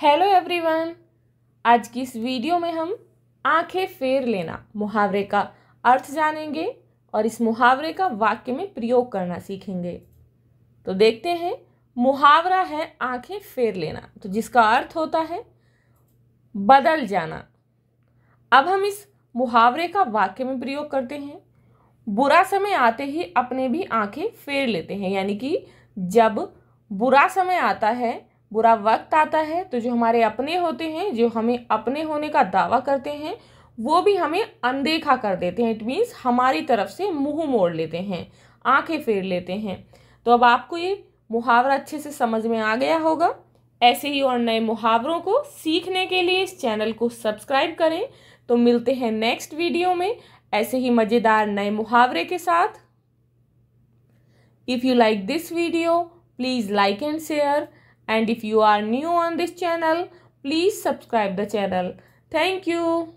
hello everyone आज की इस वीडियो में हम आंखें फेर लेना मुहावरे का अर्थ जानेंगे और इस मुहावरे का वाक्य में प्रयोग करना सीखेंगे तो देखते हैं मुहावरा है आंखें फेर लेना तो जिसका अर्थ होता है बदल जाना अब हम इस मुहावरे का वाक्य में प्रयोग करते हैं बुरा समय आते ही अपने भी आंखें फेर लेते हैं यानी कि जब बुरा समय आता है बुरा वक्त आता है तो जो हमारे अपने होते हैं जो हमें अपने होने का दावा करते हैं वो भी हमें अनदेखा कर देते हैं इट मीन्स हमारी तरफ से मुंह मोड़ लेते हैं आंखें फेर लेते हैं तो अब आपको ये मुहावरा अच्छे से समझ में आ गया होगा ऐसे ही और नए मुहावरों को सीखने के लिए इस चैनल को सब्सक्राइब करें तो मिलते हैं नेक्स्ट वीडियो में ऐसे ही मज़ेदार नए मुहावरे के साथ if you like this video please like and share and if you are new on this channel please subscribe the channel thank you